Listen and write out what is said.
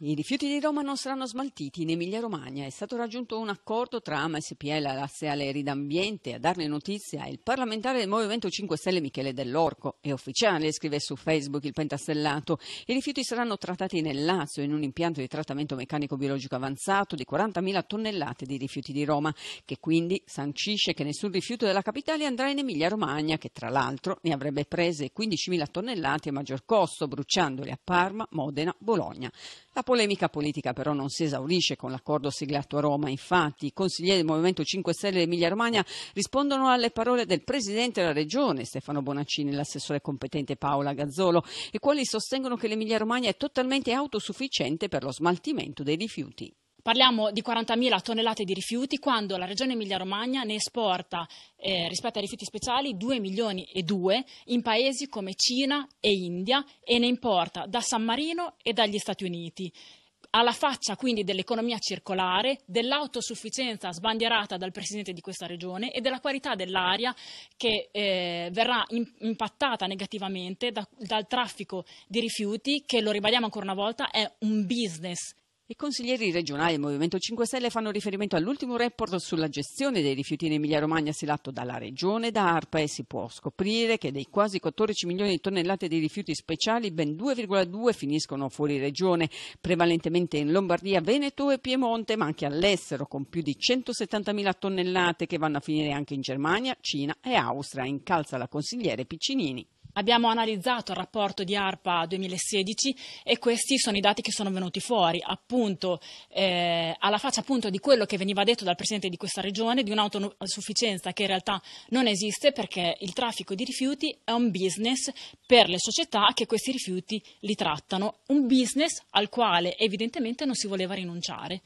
I rifiuti di Roma non saranno smaltiti in Emilia-Romagna. È stato raggiunto un accordo tra Ama SPL e Laziale Ridambiente. A darne notizia è il parlamentare del Movimento 5 Stelle Michele Dell'Orco. È ufficiale, scrive su Facebook il pentastellato. I rifiuti saranno trattati nel Lazio in un impianto di trattamento meccanico biologico avanzato di 40.000 tonnellate di rifiuti di Roma, che quindi sancisce che nessun rifiuto della capitale andrà in Emilia-Romagna, che tra l'altro ne avrebbe prese 15.000 tonnellate a maggior costo, bruciandole a Parma, Modena, Bologna. La polemica politica però non si esaurisce con l'accordo siglato a Roma. Infatti, i consiglieri del Movimento 5 Stelle Emilia Romagna rispondono alle parole del presidente della regione Stefano Bonaccini e l'assessore competente Paola Gazzolo, i quali sostengono che l'Emilia Romagna è totalmente autosufficiente per lo smaltimento dei rifiuti. Parliamo di 40.000 tonnellate di rifiuti quando la regione Emilia-Romagna ne esporta eh, rispetto ai rifiuti speciali 2 milioni e 2 in paesi come Cina e India e ne importa da San Marino e dagli Stati Uniti alla faccia quindi dell'economia circolare, dell'autosufficienza sbandierata dal Presidente di questa regione e della qualità dell'aria che eh, verrà in, impattata negativamente da, dal traffico di rifiuti che, lo ribadiamo ancora una volta, è un business i consiglieri regionali del Movimento 5 Stelle fanno riferimento all'ultimo report sulla gestione dei rifiuti in Emilia-Romagna stilato dalla Regione e da ARPA e si può scoprire che dei quasi 14 milioni di tonnellate di rifiuti speciali ben 2,2 finiscono fuori Regione, prevalentemente in Lombardia, Veneto e Piemonte, ma anche all'estero con più di 170 mila tonnellate che vanno a finire anche in Germania, Cina e Austria, incalza la consigliere Piccinini. Abbiamo analizzato il rapporto di ARPA 2016 e questi sono i dati che sono venuti fuori, appunto eh, alla faccia appunto di quello che veniva detto dal Presidente di questa Regione, di un'autosufficienza che in realtà non esiste perché il traffico di rifiuti è un business per le società che questi rifiuti li trattano, un business al quale evidentemente non si voleva rinunciare.